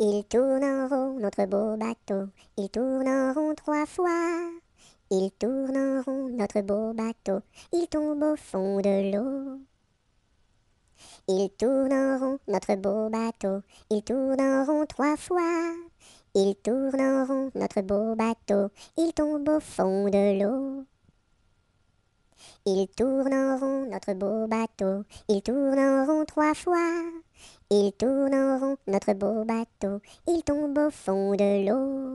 Il tourne en rond, notre beau bateau. Il tourne en rond trois fois. Il tourne en rond, notre beau bateau. Il tombe au fond de l'eau. Il tourne en rond, notre beau bateau. Il tourne en rond trois fois. Il tourne en rond, notre beau bateau. Il tombe au fond de l'eau. Ils tourneront en rond, notre beau bateau. Ils tourne en rond trois fois. Ils tourne en rond, notre beau bateau, il tombe au fond de l'eau.